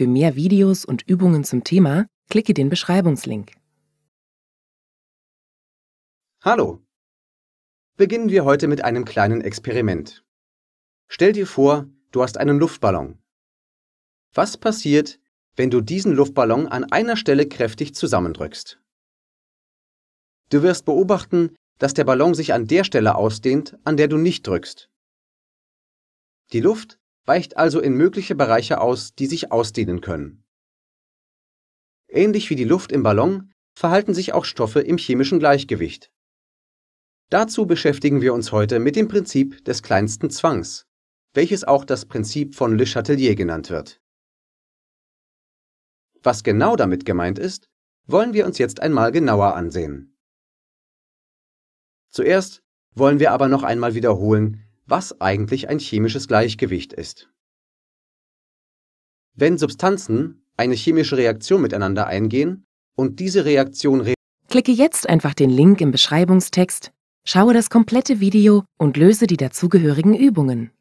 Für mehr Videos und Übungen zum Thema klicke den Beschreibungslink. Hallo! Beginnen wir heute mit einem kleinen Experiment. Stell dir vor, du hast einen Luftballon. Was passiert, wenn du diesen Luftballon an einer Stelle kräftig zusammendrückst? Du wirst beobachten, dass der Ballon sich an der Stelle ausdehnt, an der du nicht drückst. Die Luft weicht also in mögliche Bereiche aus, die sich ausdehnen können. Ähnlich wie die Luft im Ballon verhalten sich auch Stoffe im chemischen Gleichgewicht. Dazu beschäftigen wir uns heute mit dem Prinzip des kleinsten Zwangs, welches auch das Prinzip von Le Chatelier genannt wird. Was genau damit gemeint ist, wollen wir uns jetzt einmal genauer ansehen. Zuerst wollen wir aber noch einmal wiederholen, was eigentlich ein chemisches Gleichgewicht ist. Wenn Substanzen eine chemische Reaktion miteinander eingehen und diese Reaktion re Klicke jetzt einfach den Link im Beschreibungstext, schaue das komplette Video und löse die dazugehörigen Übungen.